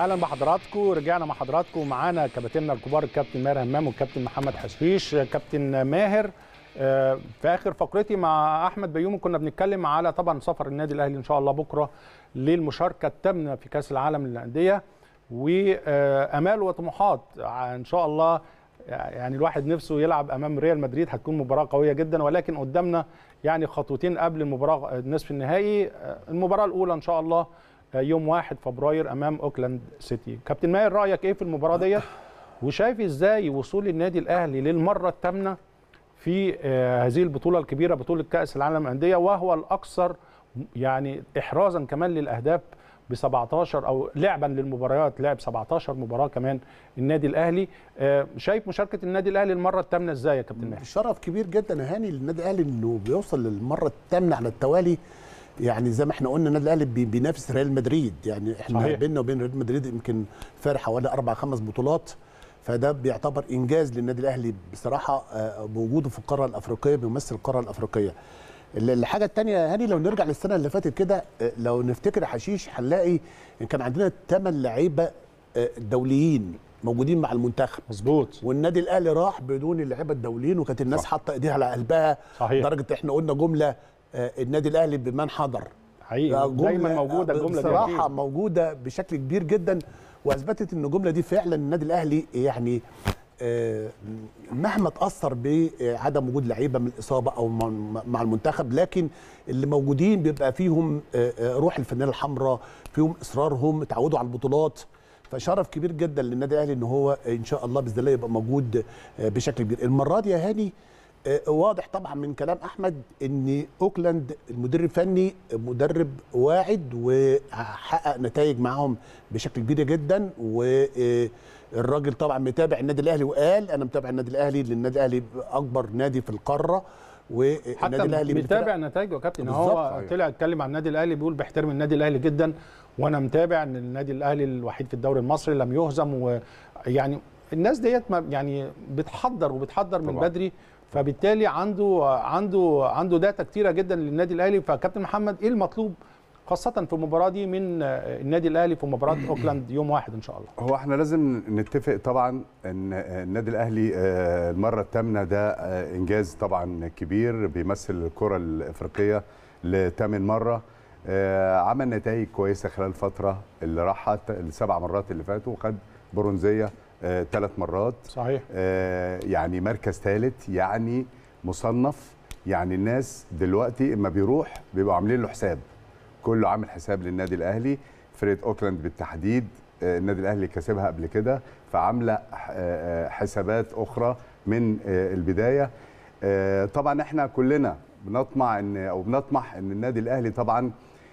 اهلا بحضراتكم رجعنا مع حضراتكم معانا كباتننا الكبار الكابتن ماهر همام والكابتن محمد حشيش كابتن ماهر آه، في اخر فقرتي مع احمد بيومي كنا بنتكلم على طبعا سفر النادي الاهلي ان شاء الله بكره للمشاركه الثامنه في كاس العالم للانديه وامال وطموحات ان شاء الله يعني الواحد نفسه يلعب امام ريال مدريد هتكون مباراه قويه جدا ولكن قدامنا يعني خطوتين قبل المباراه نصف النهائي آه، المباراه الاولى ان شاء الله آه، يوم 1 فبراير امام اوكلاند سيتي كابتن ماهر رايك ايه في المباراه ديت وشايف ازاي وصول النادي الاهلي للمره الثامنه في آه، هذه البطوله الكبيره بطوله كاس العالم الانديه وهو الاكثر يعني احرازا كمان للاهداف ب 17 او لعبا للمباريات لعب 17 مباراه كمان النادي الاهلي آه، شايف مشاركه النادي الاهلي المره الثامنه ازاي يا كابتن ماهر؟ شرف كبير جدا هاني للنادي الاهلي انه بيوصل للمره الثامنه على التوالي يعني زي ما احنا قلنا النادي الاهلي بينافس ريال مدريد يعني احنا صحيح. بيننا وبين ريال مدريد يمكن فارق حوالي اربع خمس بطولات فده بيعتبر انجاز للنادي الاهلي بصراحه آه، بوجوده في القاره الافريقيه بيمثل القاره الافريقيه الحاجه الثانيه هاني لو نرجع للسنه اللي فاتت كده آه، لو نفتكر حشيش هنلاقي ان كان عندنا ثمان لعيبه آه، دوليين موجودين مع المنتخب مظبوط والنادي الاهلي راح بدون اللعيبه الدوليين وكانت الناس حاطه ايديها على قلبها صحيح درجه احنا قلنا جمله آه، النادي الاهلي بمن حضر حقيقي دايما موجوده الجمله دي بصراحه موجوده بشكل كبير جدا واثبتت ان الجمله دي فعلا النادي الاهلي يعني آه، مهما تاثر بعدم وجود لعيبه من الاصابه او مع المنتخب لكن اللي موجودين بيبقى فيهم آه، روح الفنانه الحمراء فيهم اصرارهم اتعودوا على البطولات فشرف كبير جدا للنادي الاهلي ان هو ان شاء الله باذن الله يبقى موجود بشكل كبير المره دي يا هاني آه، واضح طبعا من كلام احمد ان اوكلاند المدرب الفني مدرب واعد وحقق نتائج معاهم بشكل كبير جدا والراجل طبعا متابع النادي الاهلي وقال انا متابع النادي الاهلي لان النادي الاهلي اكبر نادي في القاره والنادي الاهلي متابع نتائجه يا كابتن هو طلع اتكلم عن النادي الاهلي بيقول بحترم النادي الاهلي جدا وانا متابع ان النادي الاهلي الوحيد في الدوري المصري لم يهزم ويعني الناس ديت يعني بتحضر وبتحضر من بدري فبالتالي عنده عنده عنده داتا كتيره جدا للنادي الاهلي فكابتن محمد ايه المطلوب خاصة في المباراة دي من النادي الاهلي في مباراة اوكلاند يوم واحد ان شاء الله. هو احنا لازم نتفق طبعا ان النادي الاهلي آه، المرة الثامنة ده آه، انجاز طبعا كبير بيمثل الكرة الافريقية لثامن مرة آه، عمل نتائج كويسة خلال الفترة اللي راحت السبع مرات اللي فاتوا وخد برونزية ثلاث آه، مرات صحيح آه، يعني مركز ثالث يعني مصنف يعني الناس دلوقتي اما بيروح بيبقوا عاملين له حساب كله عامل حساب للنادي الاهلي فرقه اوكلاند بالتحديد آه، النادي الاهلي كسبها قبل كده فعامله حسابات اخرى من البدايه طبعا احنا كلنا بنطمع ان او بنطمح ان النادي الاهلي طبعا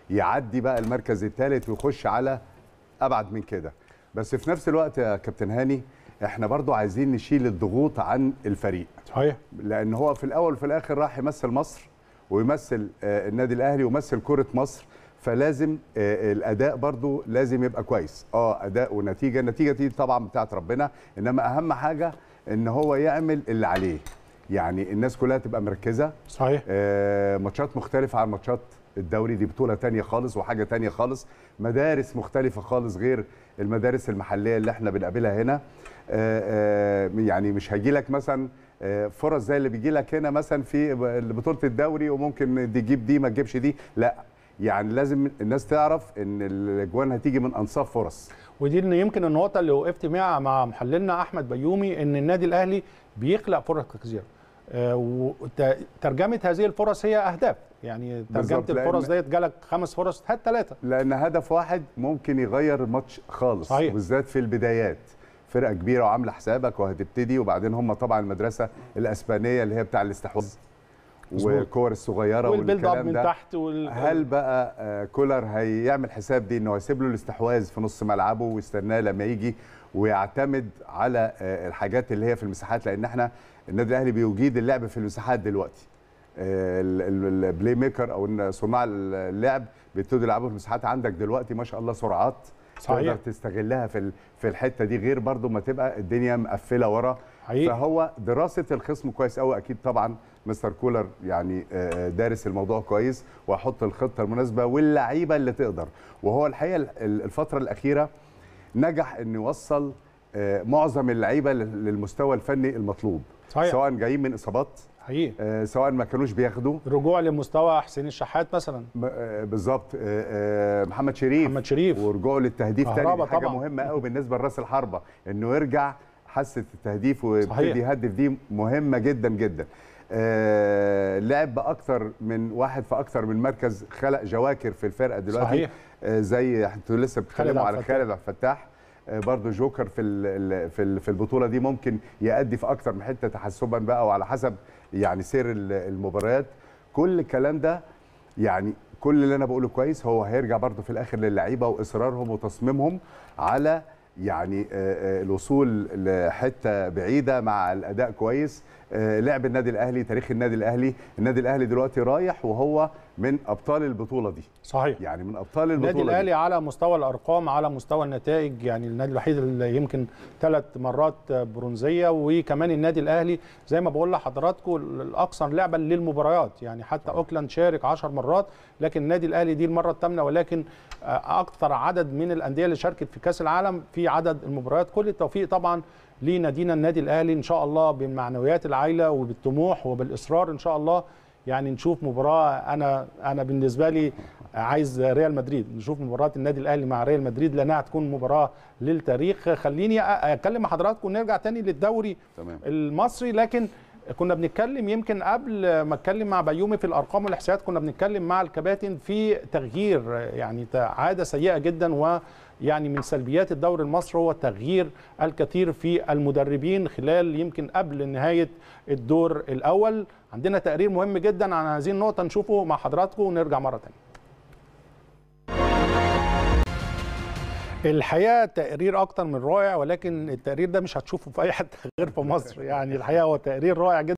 يعدي بقى المركز الثالث ويخش على ابعد من كده بس في نفس الوقت يا كابتن هاني احنا برضو عايزين نشيل الضغوط عن الفريق صحيح لان هو في الاول وفي الاخر راح يمثل مصر ويمثل آه، النادي الاهلي ويمثل كره مصر فلازم آه، الاداء برضو لازم يبقى كويس اه اداء ونتيجه النتيجه دي طبعا بتاعه ربنا انما اهم حاجه ان هو يعمل اللي عليه يعني الناس كلها تبقى مركزه صحيح آه ماتشات مختلفه عن ماتشات الدوري دي بطوله تانية خالص وحاجه تانية خالص مدارس مختلفه خالص غير المدارس المحليه اللي احنا بنقابلها هنا آه، آه، يعني مش هيجي لك مثلا آه، فرص زي اللي بيجي لك هنا مثلا في بطوله الدوري وممكن دي تجيب دي ما تجيبش دي لا يعني لازم الناس تعرف ان الاجوان هتيجي من انصاف فرص ودي ان يمكن النقطه اللي وقفت معها مع محللنا احمد بيومي ان النادي الاهلي بيخلق فرص كثيره آه، وترجمه هذه الفرص هي اهداف يعني ترجمه الفرص ديت جالك خمس فرص هات ثلاثه لان هدف واحد ممكن يغير ماتش خالص صحيح. بالذات في البدايات فرقه كبيره وعامله حسابك وهتبتدي وبعدين هم طبعا المدرسه الاسبانيه اللي هي بتاع الاستحواذ والكور الصغيره والبيلد اب من تحت وال... هل بقى آه، كولر هيعمل حساب دي انه هيسيب له الاستحواذ في نص ملعبه ويستناه لما يجي ويعتمد على آه، الحاجات اللي هي في المساحات لان احنا النادي الاهلي بيجيد اللعب في المساحات دلوقتي آه، البلاي ميكر او صناع اللعب بيبتدوا يلعبوا في المساحات عندك دلوقتي ما شاء الله سرعات صحيح. تقدر تستغلها في في الحته دي غير برضو ما تبقى الدنيا مقفله ورا حقيقي. فهو دراسه الخصم كويس قوي اكيد طبعا مستر كولر يعني آه، دارس الموضوع كويس وهيحط الخطه المناسبه واللعيبه اللي تقدر وهو الحقيقه الفتره الاخيره نجح انه يوصل آه، معظم اللعيبه للمستوى الفني المطلوب صحيح. سواء جايين من اصابات حقيقي آه، سواء ما كانوش بياخدوا رجوع لمستوى حسين الشحات مثلا آه، بالظبط محمد شريف محمد شريف ورجوعه للتهديف تاني حاجه طبعا. مهمه قوي بالنسبه لراس الحربه انه يرجع حاسه التهديف ويبتدي يهدف دي مهمه جدا جدا آه لعب باكثر من واحد في اكثر من مركز خلق جواكر في الفرقه دلوقتي صحيح. آه زي انتوا لسه بتتكلموا على خالد عبد الفتاح آه، برضو جوكر في في في البطوله دي ممكن يأدي في اكتر من حته تحسبا بقى وعلى حسب يعني سير المباريات كل الكلام ده يعني كل اللي انا بقوله كويس هو هيرجع برضو في الاخر للعيبه واصرارهم وتصميمهم على يعني آه، آه، الوصول لحته بعيده مع الاداء كويس لعب النادي الاهلي تاريخ النادي الاهلي النادي الاهلي دلوقتي رايح وهو من ابطال البطوله دي صحيح يعني من ابطال البطوله النادي الاهلي على مستوى الارقام على مستوى النتائج يعني النادي الوحيد اللي يمكن ثلاث مرات برونزيه وكمان النادي الاهلي زي ما بقول لحضراتكم الاكثر لعبا للمباريات يعني حتى اوكلاند شارك 10 مرات لكن النادي الاهلي دي المره الثامنه ولكن اكثر عدد من الانديه اللي شاركت في كاس العالم في عدد المباريات كل التوفيق طبعا لنادينا النادي الاهلي ان شاء الله بالمعنويات العايله وبالطموح وبالاصرار ان شاء الله يعني نشوف مباراه انا انا بالنسبه لي عايز ريال مدريد نشوف مباراه النادي الاهلي مع ريال مدريد لانها هتكون مباراه للتاريخ خليني اكلم حضراتكم نرجع تاني للدوري تمام. المصري لكن كنا بنتكلم يمكن قبل ما اتكلم مع بيومي في الارقام والاحصائيات كنا بنتكلم مع الكباتن في تغيير يعني عاده سيئه جدا و يعني من سلبيات الدوري المصري هو تغيير الكثير في المدربين خلال يمكن قبل نهايه الدور الاول عندنا تقرير مهم جدا عن هذه النقطه نشوفه مع حضراتكم ونرجع مره ثانيه الحقيقه تقرير اكتر من رائع ولكن التقرير ده مش هتشوفه في اي حته غير في مصر يعني الحقيقه هو تقرير رائع جدا